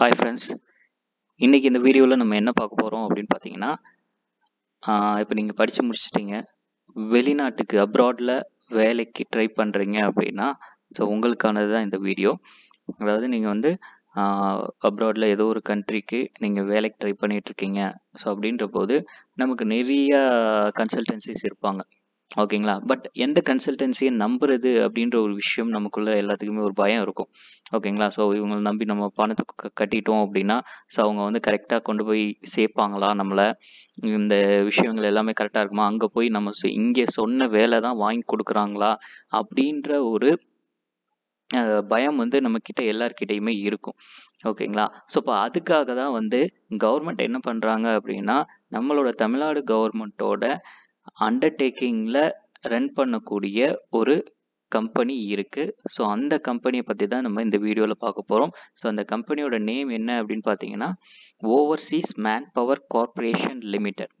hi friends இன்றைக்கி இந்த வீடியோவில் நம்ம என்ன பார்க்க போகிறோம் அப்படின்னு பார்த்தீங்கன்னா இப்போ நீங்கள் படித்து முடிச்சிட்டிங்க வெளிநாட்டுக்கு அப்ராடில் வேலைக்கு ட்ரை பண்ணுறீங்க அப்படின்னா ஸோ உங்களுக்கானது தான் இந்த வீடியோ அதாவது நீங்கள் வந்து அப்ராடில் ஏதோ ஒரு கண்ட்ரிக்கு நீங்கள் வேலைக்கு ட்ரை பண்ணிகிட்ருக்கீங்க ஸோ அப்படின்ற போது நமக்கு நிறைய கன்சல்டன்சிஸ் இருப்பாங்க ஓகேங்களா பட் எந்த கன்சல்டன்சியை நம்புறது அப்படின்ற ஒரு விஷயம் நமக்குள்ள எல்லாத்துக்குமே ஒரு பயம் இருக்கும் ஓகேங்களா ஸோ இவங்களை நம்பி நம்ம பணத்தை கட்டிட்டோம் அப்படின்னா ஸோ அவங்க வந்து கரெக்டாக கொண்டு போய் சேர்ப்பாங்களா நம்மளை இந்த விஷயங்கள் எல்லாமே கரெக்டாக இருக்குமா அங்கே போய் நம்ம இங்கே சொன்ன வேலை தான் வாங்கி கொடுக்குறாங்களா அப்படின்ற ஒரு பயம் வந்து நம்மக்கிட்ட எல்லார்கிட்டையுமே இருக்கும் ஓகேங்களா ஸோ இப்போ அதுக்காக தான் வந்து கவர்மெண்ட் என்ன பண்ணுறாங்க அப்படின்னா நம்மளோட தமிழ்நாடு கவர்மெண்ட்டோட அண்டர்டேக்கிங்கில் ரன் பண்ணக்கூடிய ஒரு கம்பெனி இருக்குது ஸோ அந்த கம்பெனியை பற்றி தான் நம்ம இந்த வீடியோவில் பார்க்க போகிறோம் ஸோ அந்த கம்பெனியோட நேம் என்ன அப்படின்னு பார்த்தீங்கன்னா overseas manpower corporation limited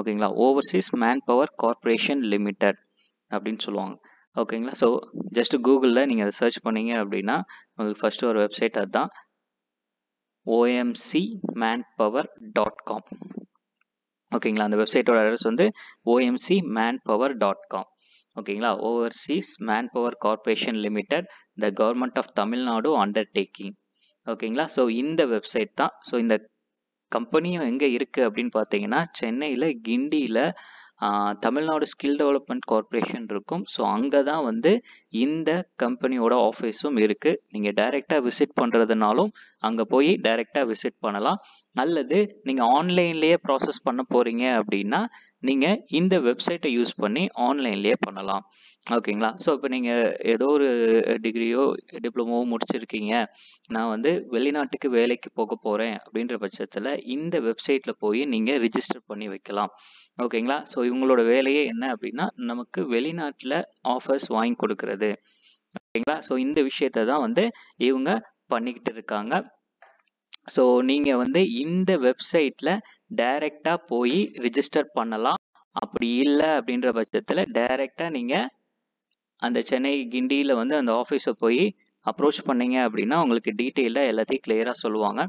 ஓகேங்களா overseas manpower corporation limited அப்படின்னு சொல்லுவாங்க ஓகேங்களா ஸோ ஜஸ்ட் கூகுளில் நீங்கள் அதை சர்ச் பண்ணீங்க அப்படின்னா உங்களுக்கு ஃபஸ்ட்டு ஒரு வெப்சைட் அதுதான் OMC manpower dot com ஓகேங்களா அந்த வெப்சைட்டோட அட்ரஸ் வந்து OMC manpower dot com ஓகேங்களா overseas manpower corporation limited the government of Tamil Nadu undertaking ஓகேங்களா ஸோ இந்த வெப்சைட் தான் ஸோ இந்த கம்பெனியும் எங்கே இருக்குது அப்படின்னு பார்த்தீங்கன்னா சென்னையில் கிண்டியில் தமிழ்நாடு ஸ்கில் டெவலப்மெண்ட் கார்பரேஷன் இருக்கும் ஸோ அங்கே தான் வந்து இந்த கம்பெனியோட ஆஃபீஸும் இருக்குது நீங்கள் டைரெக்டாக விசிட் பண்ணுறதுனாலும் அங்கே போய் டைரெக்டாக விசிட் பண்ணலாம் அல்லது நீங்கள் ஆன்லைன்லேயே ப்ராசஸ் பண்ண போகிறீங்க அப்படின்னா நீங்கள் இந்த வெப்சைட்டை யூஸ் பண்ணி ஆன்லைன்லேயே பண்ணலாம் ஓகேங்களா ஸோ இப்போ நீங்கள் ஏதோ ஒரு டிகிரியோ டிப்ளமோவோ முடிச்சிருக்கீங்க நான் வந்து வெளிநாட்டுக்கு வேலைக்கு போக போகிறேன் அப்படின்ற பட்சத்தில் இந்த வெப்சைட்டில் போய் நீங்கள் ரிஜிஸ்டர் பண்ணி வைக்கலாம் ஓகேங்களா ஸோ இவங்களோட வேலையே என்ன அப்படின்னா நமக்கு வெளிநாட்டில் ஆஃபர்ஸ் வாங்கி கொடுக்கறது ஓகேங்களா ஸோ இந்த விஷயத்தை தான் வந்து இவங்க பண்ணிக்கிட்டு இருக்காங்க ஸோ நீங்கள் வந்து இந்த வெப்சைட்டில் டைரெக்டாக போய் ரிஜிஸ்டர் பண்ணலாம் அப்படி இல்லை அப்படின்ற பட்சத்தில் டைரெக்டாக நீங்கள் அந்த சென்னை கிண்டியில் வந்து அந்த ஆஃபீஸை போய் அப்ரோச் பண்ணீங்க அப்படின்னா உங்களுக்கு டீட்டெயிலாக எல்லாத்தையும் கிளியராக சொல்லுவாங்க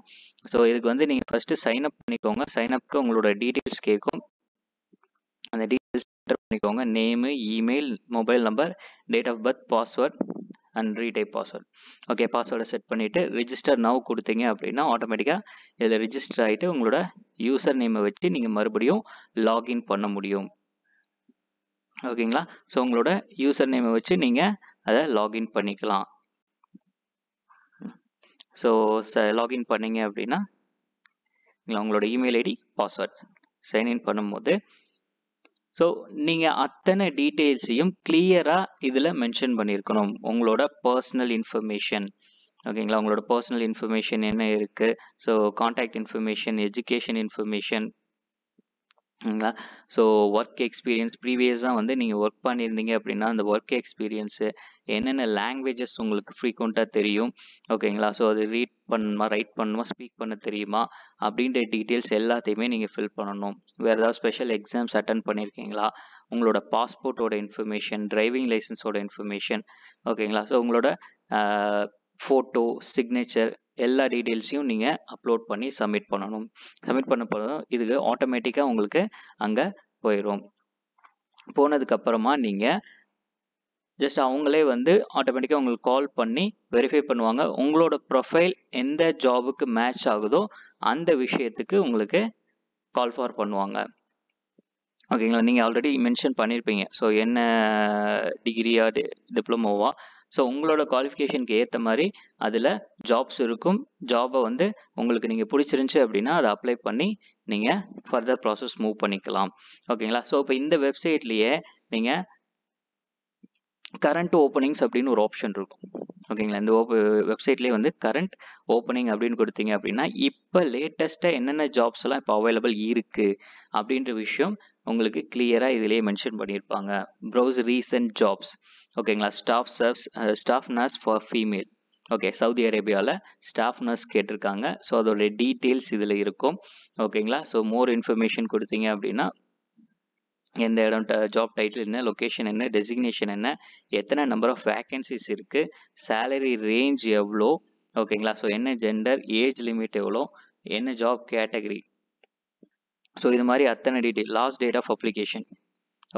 ஸோ இதுக்கு வந்து நீங்கள் ஃபஸ்ட்டு சைன் அப் பண்ணிக்கோங்க சைன் அப்க்கு உங்களோட டீட்டெயில்ஸ் கேட்கும் அந்த டீட்டெயில்ஸ் என்டர் பண்ணிக்கோங்க name email mobile number date of birth password and retype password okay பாஸ்வேர்டை செட் பண்ணிவிட்டு ரிஜிஸ்டர் நவ் கொடுத்தீங்க அப்படின்னா ஆட்டோமேட்டிக்காக இதில் ரிஜிஸ்டர் ஆகிட்டு உங்களோட யூசர் நேமை வச்சு நீங்கள் மறுபடியும் லாகின் பண்ண முடியும் ஓகேங்களா ஸோ உங்களோட யூசர் நேமை வச்சு நீங்கள் அதை லாகின் பண்ணிக்கலாம் ஸோ லாகின் பண்ணீங்க அப்படின்னா உங்களோட இமெயில் ஐடி பாஸ்வேர்ட் சைன்இன் பண்ணும்போது ஸோ நீங்கள் அத்தனை டீட்டெயில்ஸையும் கிளியராக இதில் மென்ஷன் பண்ணியிருக்கணும் உங்களோட பர்சனல் இன்ஃபர்மேஷன் ஓகேங்களா உங்களோட பர்சனல் இன்ஃபர்மேஷன் என்ன இருக்குது so contact information education information ஓகேங்களா ஸோ ஒர்க் எக்ஸ்பீரியன்ஸ் ப்ரீவியஸாக வந்து நீங்கள் ஒர்க் பண்ணியிருந்தீங்க அப்படின்னா அந்த ஒர்க் எக்ஸ்பீரியன்ஸு என்னென்ன லாங்குவேஜஸ் உங்களுக்கு ஃப்ரீக்வெண்ட்டாக தெரியும் ஓகேங்களா ஸோ அது ரீட் பண்ணணுமா ரைட் பண்ணணுமா ஸ்பீக் பண்ண தெரியுமா அப்படின்ற டீட்டெயில்ஸ் எல்லாத்தையுமே நீங்கள் ஃபில் பண்ணணும் வேறு ஏதாவது ஸ்பெஷல் எக்ஸாம்ஸ் அட்டன் பண்ணியிருக்கீங்களா உங்களோட பாஸ்போர்ட்டோட இன்ஃபர்மேஷன் டிரைவிங் லைசன்ஸோட இன்ஃபர்மேஷன் ஓகேங்களா ஸோ உங்களோட ஃபோட்டோ சிக்னேச்சர் எல்லா டீட்டெயில்ஸையும் நீங்கள் அப்லோட் பண்ணி சப்மிட் பண்ணணும் சப்மிட் பண்ண போதும் இதுக்கு ஆட்டோமேட்டிக்காக உங்களுக்கு அங்கே போயிடும் போனதுக்கப்புறமா நீங்கள் ஜஸ்ட் அவங்களே வந்து ஆட்டோமேட்டிக்காக உங்களுக்கு கால் பண்ணி வெரிஃபை பண்ணுவாங்க உங்களோட ப்ரொஃபைல் எந்த ஜாபுக்கு மேட்ச் ஆகுதோ அந்த விஷயத்துக்கு உங்களுக்கு கால் ஃபார் பண்ணுவாங்க ஓகேங்களா நீங்கள் ஆல்ரெடி மென்ஷன் பண்ணியிருப்பீங்க ஸோ என்ன டிகிரியா டிப்ளமோவா ஸோ உங்களோட குவாலிஃபிகேஷனுக்கு ஏற்ற மாதிரி அதில் ஜாப்ஸ் இருக்கும் ஜாபை வந்து உங்களுக்கு நீங்கள் பிடிச்சிருந்துச்சி அப்படின்னா அதை அப்ளை பண்ணி நீங்கள் ஃபர்தர் ப்ராசஸ் மூவ் பண்ணிக்கலாம் ஓகேங்களா ஸோ இப்போ இந்த வெப்சைட்லேயே நீங்கள் கரண்ட் ஓப்பனிங்ஸ் அப்படின்னு ஒரு ஆப்ஷன் இருக்கும் ஓகேங்களா இந்த ஓப் வெப்சைட்லேயே வந்து கரண்ட் ஓப்பனிங் அப்படின்னு கொடுத்தீங்க அப்படின்னா இப்போ லேட்டஸ்ட்டாக என்னென்ன ஜாப்ஸ்லாம் இப்போ அவைலபிள் இருக்குது அப்படின்ற விஷயம் உங்களுக்கு கிளியராக இதுலேயே மென்ஷன் பண்ணியிருப்பாங்க ப்ரௌஸ் ரீசன்ட் ஜாப்ஸ் ஓகேங்களா ஸ்டாஃப் சர்ஸ் staff nurse for female okay Saudi அரேபியாவில் ஸ்டாஃப் நர்ஸ் கேட்டிருக்காங்க ஸோ அதோடைய டீட்டெயில்ஸ் இதில் இருக்கும் ஓகேங்களா ஸோ மோர் இன்ஃபர்மேஷன் கொடுத்தீங்க அப்படின்னா எந்த இடம் ஜாப் டைட்டில் என்ன லொக்கேஷன் என்ன டெசிக்னேஷன் என்ன எத்தனை நம்பர் ஆஃப் வேக்கன்சிஸ் இருக்குது சேலரி ரேஞ்ச் எவ்வளோ ஓகேங்களா ஸோ என்ன ஜெண்டர் ஏஜ் லிமிட் எவ்வளோ என்ன ஜாப் கேட்டகரி ஸோ இது மாதிரி அத்தனை detail last date of application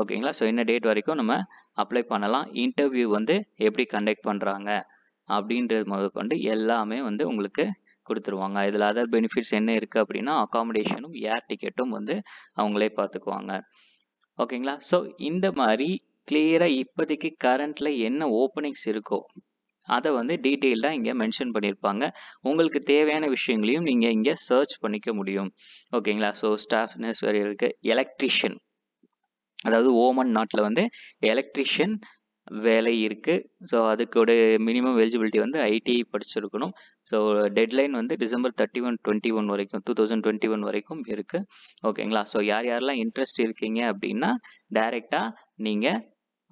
ஓகேங்களா ஸோ என்ன டேட் வரைக்கும் நம்ம அப்ளை பண்ணலாம் இன்டர்வியூ வந்து எப்படி கண்டக்ட் பண்ணுறாங்க அப்படின்றது முதற்கொண்டு எல்லாமே வந்து உங்களுக்கு கொடுத்துருவாங்க இதில் அதர் பெனிஃபிட்ஸ் என்ன இருக்குது அப்படின்னா அக்காமடேஷனும் ஏர் டிக்கெட்டும் வந்து அவங்களே பார்த்துக்குவாங்க ஓகேங்களா ஸோ இந்த மாதிரி கிளியராக இப்போதைக்கு கரண்ட்டில் என்ன ஓப்பனிங்ஸ் இருக்கோ அதை வந்து டீட்டெயில்டாக இங்கே மென்ஷன் பண்ணியிருப்பாங்க உங்களுக்கு தேவையான விஷயங்களையும் நீங்கள் இங்கே சர்ச் பண்ணிக்க முடியும் ஓகேங்களா ஸோ ஸ்டாஃப் நர்ஸ் வேறு இருக்குது எலக்ட்ரிஷியன் அதாவது ஓமன் நாட்டில் வந்து எலக்ட்ரிஷியன் வேலை இருக்குது ஸோ அதுக்கோட மினிமம் எலிஜிபிலிட்டி வந்து ஐடிஐ e படிச்சிருக்கணும் ஸோ டெட்லைன் வந்து December thirty one twenty one வரைக்கும் டூ தௌசண்ட் டுவெண்ட்டி ஒன் வரைக்கும் இருக்குது ஓகேங்களா ஸோ யார் யாரெல்லாம் இன்ட்ரெஸ்ட் இருக்கீங்க அப்படின்னா டைரெக்டாக நீங்கள்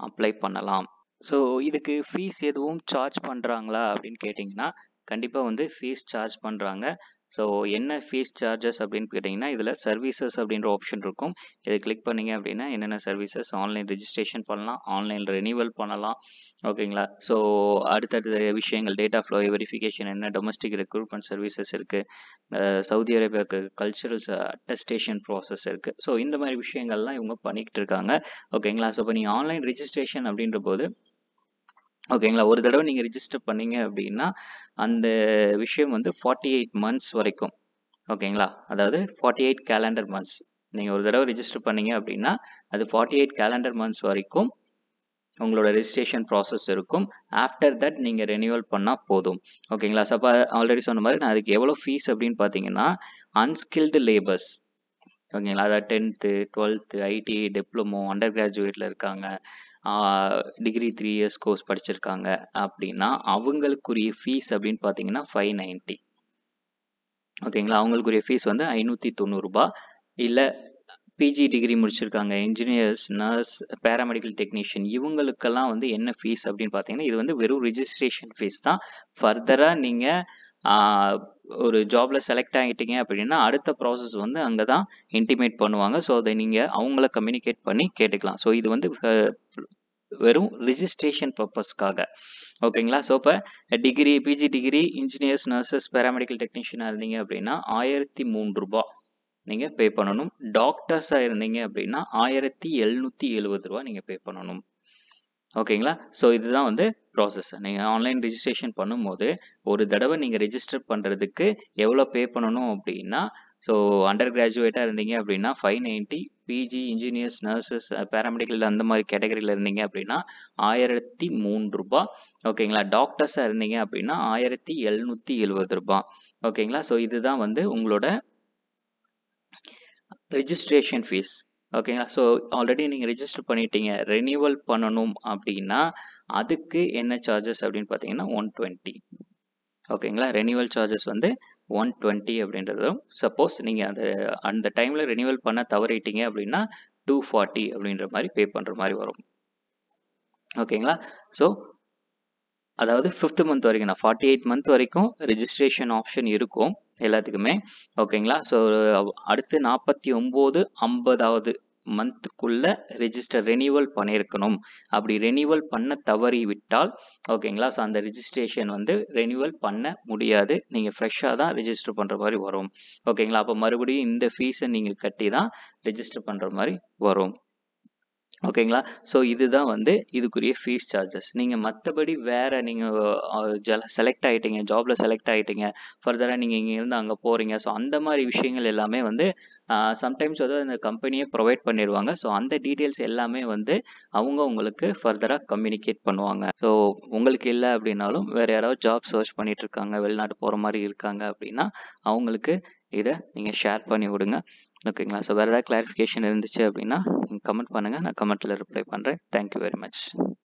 அப்ளை பண்ணலாம் ஸோ இதுக்கு ஃபீஸ் எதுவும் சார்ஜ் பண்ணுறாங்களா அப்படின்னு கேட்டிங்கன்னா கண்டிப்பாக வந்து ஃபீஸ் சார்ஜ் பண்ணுறாங்க ஸோ என்ன ஃபீஸ் சார்ஜஸ் அப்படின்னு கேட்டிங்கன்னா இதில் சர்வீசஸ் அப்படின்ற ஆப்ஷன் இருக்கும் இதை கிளிக் பண்ணிங்க அப்படின்னா என்னென்ன சர்வீசஸ் ஆன்லைன் ரிஜிஸ்ட்ரேஷன் பண்ணலாம் ஆன்லைன் ரெனியூவல் பண்ணலாம் ஓகேங்களா ஸோ அடுத்தடுத்த விஷயங்கள் டேட்டா ஃப்ளோ வெரிஃபிகேஷன் என்ன டொமஸ்டிக் ரெக்ரூட்மெண்ட் சர்வீசஸ் இருக்குது சவுதி அரேபியாவுக்கு கல்ச்சுரல் அட்டஸ்டேஷன் ப்ராசஸ் இருக்குது ஸோ இந்த மாதிரி விஷயங்கள்லாம் இவங்க பண்ணிக்கிட்டு இருக்காங்க ஓகேங்களா ஸோ இப்போ நீங்கள் ஆன்லைன் ரிஜிஸ்ட்ரேஷன் அப்படின்ற போது ஓகேங்களா ஒரு தடவை நீங்கள் ரிஜிஸ்டர் பண்ணீங்க அப்படின்னா அந்த விஷயம் வந்து ஃபார்ட்டி எயிட் மந்த்ஸ் வரைக்கும் ஓகேங்களா அதாவது ஃபார்ட்டி எயிட் கேலண்டர் மந்த்ஸ் நீங்கள் ஒரு தடவை ரிஜிஸ்டர் பண்ணீங்க அப்படின்னா அது ஃபார்ட்டி எயிட் கேலண்டர் மந்த்ஸ் வரைக்கும் உங்களோட ரிஜிஸ்ட்ரேஷன் ப்ராசஸ் இருக்கும் ஆஃப்டர் தட் நீங்கள் ரெனியூவல் பண்ணால் போதும் ஓகேங்களா சப்போ ஆல்ரெடி சொன்ன மாதிரி நான் அதுக்கு எவ்வளோ ஃபீஸ் அப்படின்னு பார்த்தீங்கன்னா அன்ஸ்கில்டு லேபர்ஸ் ஓகேங்களா அதாவது tenth twelfth IT diploma under கிராஜுவேட்டில் இருக்காங்க டிகிரி த்ரீ இயர்ஸ் கோர்ஸ் படிச்சிருக்காங்க அப்படின்னா அவங்களுக்குரிய ஃபீஸ் அப்படின்னு பார்த்தீங்கன்னா ஃபைவ் நைன்ட்டி ஓகேங்களா அவங்களுக்குரிய ஃபீஸ் வந்து ஐநூற்றி தொண்ணூறுரூபா இல்லை பிஜி டிகிரி முடிச்சிருக்காங்க இன்ஜினியர்ஸ் நர்ஸ் பேராமெடிக்கல் டெக்னீஷியன் இவங்களுக்கெல்லாம் வந்து என்ன ஃபீஸ் அப்படின்னு பார்த்தீங்கன்னா இது வந்து வெறும் ரிஜிஸ்ட்ரேஷன் ஃபீஸ் தான் ஃபர்தராக நீங்கள் ஒரு ஜாபில் செலக்ட் ஆகிட்டீங்க அப்படின்னா அடுத்த ப்ராசஸ் வந்து அங்கே தான் இன்டிமேட் பண்ணுவாங்க ஸோ அதை நீங்கள் அவங்கள கம்யூனிகேட் பண்ணி கேட்டுக்கலாம் ஸோ இது வந்து வெறும் ரிஜிஸ்ட்ரேஷன் பர்பஸ்க்காக ஓகேங்களா ஸோ இப்போ degree PG degree engineers nurses paramedical டெக்னீஷியனாக இருந்தீங்க அப்படின்னா ஆயிரத்தி மூன்று ரூபா நீங்கள் பே பண்ணணும் டாக்டர்ஸாக இருந்தீங்க அப்படின்னா ஆயிரத்தி எழுநூற்றி எழுபது ரூபா நீங்கள் பே பண்ணணும் ஓகேங்களா ஸோ இதுதான் வந்து ப்ராசஸ் நீங்கள் ஆன்லைன் ரிஜிஸ்ட்ரேஷன் பண்ணும்போது ஒரு தடவை நீங்கள் ரிஜிஸ்டர் பண்ணுறதுக்கு எவ்வளோ பே பண்ணணும் அப்படின்னா ஸோ அண்டர் கிராஜுவேட்டாக இருந்தீங்க அப்படின்னா five ninety PG engineers nurses paramedical அந்த மாதிரி கேட்டகரியில் இருந்தீங்க அப்படின்னா ஆயிரத்தி மூணு ரூபா ஓகேங்களா டாக்டர்ஸாக இருந்தீங்க அப்படின்னா ஆயிரத்தி எழுநூற்றி எழுபது ரூபா ஓகேங்களா ஸோ இதுதான் வந்து உங்களோட ரிஜிஸ்ட்ரேஷன் ஃபீஸ் ஓகேங்களா ஸோ ஆல்ரெடி நீங்கள் ரிஜிஸ்டர் பண்ணிட்டீங்க ரெனியூவல் பண்ணணும் அப்படின்னா அதுக்கு என்ன சார்ஜஸ் அப்படின்னு பார்த்தீங்கன்னா ஒன் டுவெண்ட்டி ஓகேங்களா ரெனியூவல் சார்ஜஸ் வந்து ஒன் டுவெண்ட்டி அப்படின்றதும் சப்போஸ் நீங்கள் அந்த அந்த டைமில் ரெனியூவல் பண்ண தவறிட்டீங்க அப்படின்னா டூ ஃபார்ட்டி அப்படின்ற மாதிரி பே பண்ணுற மாதிரி வரும் ஓகேங்களா ஸோ அதாவது ஃபிஃப்த் மந்த் வரைக்கும் நான் ஃபார்ட்டி எயிட் மந்த் வரைக்கும் ரிஜிஸ்ட்ரேஷன் ஆப்ஷன் இருக்கும் எல்லாத்துக்குமே ஓகேங்களா ஸோ அடுத்து நாற்பத்தி ஒம்பது ஐம்பதாவது மந்த்துக்குள்ளே ரிஜிஸ்டர் ரெனியூவல் பண்ணியிருக்கணும் அப்படி ரெனியூவல் பண்ண தவறி விட்டால் ஓகேங்களா ஸோ அந்த ரிஜிஸ்ட்ரேஷன் வந்து ரெனியூவல் பண்ண முடியாது நீங்கள் ஃப்ரெஷ்ஷாக தான் ரிஜிஸ்டர் பண்ணுற மாதிரி வரும் ஓகேங்களா அப்போ மறுபடியும் இந்த ஃபீஸை நீங்கள் கட்டி தான் ரிஜிஸ்டர் பண்ணுற மாதிரி வரும் ஓகேங்களா ஸோ இதுதான் வந்து இதுக்குரிய ஃபீஸ் சார்ஜஸ் நீங்கள் மற்றபடி வேறு நீங்கள் செலக்ட் ஆகிட்டீங்க ஜாபில் செலக்ட் ஆகிட்டீங்க ஃபர்தராக நீங்கள் இங்கேருந்து அங்கே போகிறீங்க ஸோ அந்த மாதிரி விஷயங்கள் எல்லாமே வந்து சம்டைம்ஸ் வந்து அந்த கம்பெனியே ப்ரொவைட் பண்ணிடுவாங்க ஸோ அந்த டீட்டெயில்ஸ் எல்லாமே வந்து அவங்க உங்களுக்கு ஃபர்தராக கம்யூனிகேட் பண்ணுவாங்க ஸோ உங்களுக்கு இல்லை அப்படின்னாலும் வேறு யாராவது ஜாப் சர்ச் பண்ணிகிட்டு இருக்காங்க வெளிநாட்டு போகிற மாதிரி இருக்காங்க அப்படின்னா அவங்களுக்கு இதை நீங்கள் ஷேர் பண்ணி விடுங்க ஓகேங்களா ஸோ வேறு ஏதாவது கிளாரிஃபிகேஷன் இருந்துச்சு அப்படின்னா நீங்கள் கமெண்ட் பண்ணுங்கள் நான் கமெண்ட்டில் ரிப்ளை பண்ணுறேன் தேங்க்யூ வெரி மச்